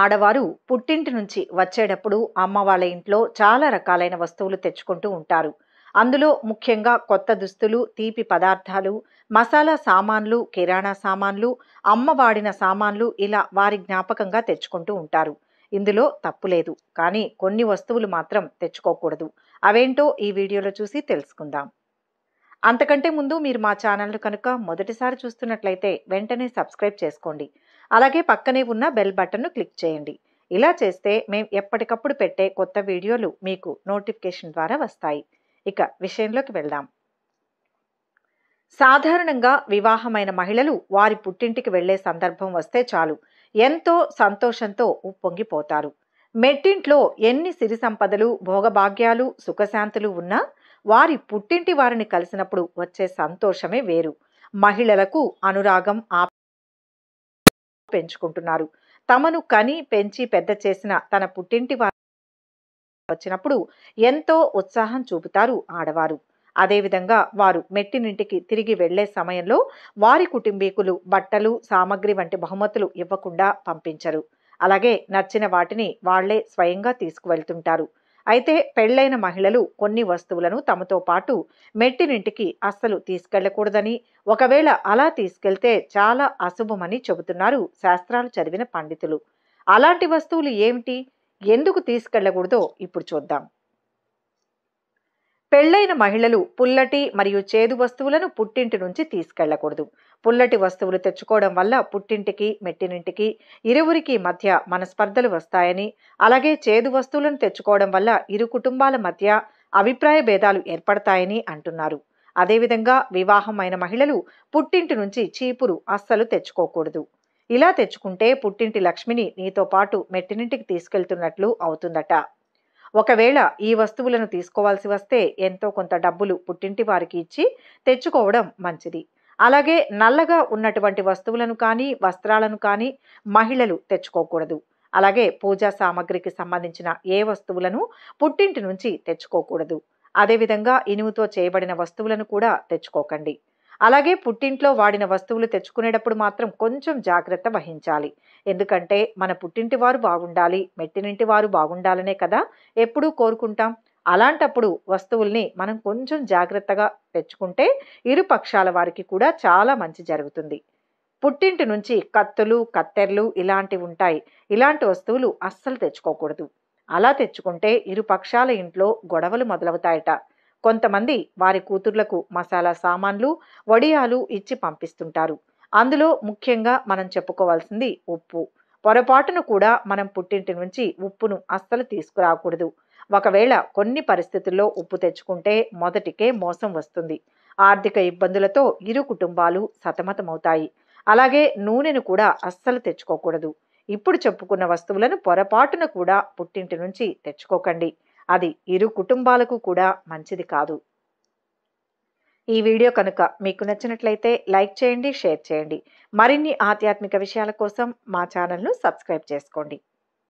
ఆడవారు పుట్టింటి నుంచి వచ్చేటప్పుడు అమ్మ వాళ్ళ ఇంట్లో చాలా రకాలైన వస్తువులు తెచ్చుకుంటూ ఉంటారు అందులో ముఖ్యంగా కొత్త దుస్తులు తీపి పదార్థాలు మసాలా సామాన్లు కిరాణా సామాన్లు అమ్మ వాడిన సామాన్లు ఇలా వారి జ్ఞాపకంగా తెచ్చుకుంటూ ఉంటారు ఇందులో తప్పులేదు కానీ కొన్ని వస్తువులు మాత్రం తెచ్చుకోకూడదు అవేంటో ఈ వీడియోలో చూసి తెలుసుకుందాం అంతకంటే ముందు మీరు మా ఛానల్ కనుక మొదటిసారి చూస్తున్నట్లయితే వెంటనే సబ్స్క్రైబ్ చేసుకోండి అలాగే పక్కనే ఉన్న బెల్ బటన్ను క్లిక్ చేయండి ఇలా చేస్తే మేము ఎప్పటికప్పుడు పెట్టే కొత్త వీడియోలు మీకు నోటిఫికేషన్ ద్వారా వస్తాయి ఇక విషయంలోకి వెళ్దాం సాధారణంగా వివాహమైన మహిళలు వారి పుట్టింటికి వెళ్లే సందర్భం వస్తే చాలు ఎంతో సంతోషంతో ఉప్పొంగిపోతారు మెట్టింట్లో ఎన్ని సిరి సంపదలు భోగభాగ్యాలు సుఖశాంతులు ఉన్నా వారి పుట్టింటి వారిని కలిసినప్పుడు వచ్చే సంతోషమే వేరు మహిళలకు అనురాగం ఆ పెంచుకుంటున్నారు తమను కని పెంచి పెద్ద చేసిన తన పుట్టింటి వారి వచ్చినప్పుడు ఎంతో ఉత్సాహం చూపుతారు ఆడవారు అదేవిధంగా వారు మెట్టినింటికి తిరిగి వెళ్లే సమయంలో వారి కుటుంబీకులు బట్టలు సామాగ్రి వంటి బహుమతులు ఇవ్వకుండా పంపించరు అలాగే నచ్చిన వాటిని వాళ్లే స్వయంగా తీసుకువెళ్తుంటారు అయితే పెళ్లైన మహిళలు కొన్ని వస్తువులను తమతో పాటు మెట్టినింటికి అస్సలు తీసుకెళ్లకూడదని ఒకవేళ అలా తీసుకెళ్తే చాలా అశుభమని చెబుతున్నారు శాస్త్రాలు చదివిన పండితులు అలాంటి వస్తువులు ఏమిటి ఎందుకు తీసుకెళ్లకూడదో ఇప్పుడు చూద్దాం పెళ్లైన మహిళలు పుల్లటి మరియు చేదు వస్తువులను పుట్టింటి నుంచి తీసుకెళ్లకూడదు పుల్లటి వస్తువులు తెచ్చుకోవడం వల్ల పుట్టింటికి మెట్టినింటికి ఇరువురికి మధ్య మనస్పర్ధలు వస్తాయని అలాగే చేదు వస్తువులను తెచ్చుకోవడం వల్ల ఇరు కుటుంబాల మధ్య అభిప్రాయ భేదాలు ఏర్పడతాయని అంటున్నారు అదేవిధంగా వివాహమైన మహిళలు పుట్టింటి నుంచి చీపురు అస్సలు తెచ్చుకోకూడదు ఇలా తెచ్చుకుంటే పుట్టింటి లక్ష్మిని నీతో పాటు మెట్టినింటికి తీసుకెళ్తున్నట్లు అవుతుందట ఒకవేళ ఈ వస్తువులను తీసుకోవాల్సి వస్తే ఎంతో కొంత డబ్బులు పుట్టింటి వారికి ఇచ్చి తెచ్చుకోవడం మంచిది అలాగే నల్లగా ఉన్నటువంటి వస్తువులను కానీ వస్త్రాలను కానీ మహిళలు తెచ్చుకోకూడదు అలాగే పూజా సామాగ్రికి సంబంధించిన ఏ వస్తువులను పుట్టింటి నుంచి తెచ్చుకోకూడదు అదేవిధంగా ఇనుముతో చేయబడిన వస్తువులను కూడా తెచ్చుకోకండి అలాగే పుట్టింట్లో వాడిన వస్తువులు తెచ్చుకునేటప్పుడు మాత్రం కొంచెం జాగ్రత్త వహించాలి ఎందుకంటే మన పుట్టింటి వారు బాగుండాలి మెట్టినింటి వారు బాగుండాలనే కదా ఎప్పుడూ కోరుకుంటాం అలాంటప్పుడు వస్తువుల్ని మనం కొంచెం జాగ్రత్తగా తెచ్చుకుంటే ఇరు పక్షాల వారికి కూడా చాలా మంచి జరుగుతుంది పుట్టింటి నుంచి కత్తులు కత్తెర్లు ఇలాంటివి ఉంటాయి ఇలాంటి వస్తువులు అస్సలు తెచ్చుకోకూడదు అలా తెచ్చుకుంటే ఇరు పక్షాల ఇంట్లో గొడవలు మొదలవుతాయట కొంతమంది వారి కూతుర్లకు మసాలా సామాన్లు వడియాలు ఇచ్చి పంపిస్తుంటారు అందులో ముఖ్యంగా మనం చెప్పుకోవాల్సింది ఉప్పు పొరపాటును కూడా మనం పుట్టింటి నుంచి ఉప్పును అస్సలు తీసుకురాకూడదు ఒకవేళ కొన్ని పరిస్థితుల్లో ఉప్పు తెచ్చుకుంటే మొదటికే మోసం వస్తుంది ఆర్థిక ఇబ్బందులతో ఇరు కుటుంబాలు సతమతమవుతాయి అలాగే నూనెను కూడా అస్సలు తెచ్చుకోకూడదు ఇప్పుడు చెప్పుకున్న వస్తువులను పొరపాటున కూడా పుట్టింటి నుంచి తెచ్చుకోకండి అది ఇరు కుటుంబాలకు కూడా మంచిది కాదు ఈ వీడియో కనుక మీకు నచ్చినట్లయితే లైక్ చేయండి షేర్ చేయండి మరిన్ని ఆధ్యాత్మిక విషయాల కోసం మా ఛానల్ను సబ్స్క్రైబ్ చేసుకోండి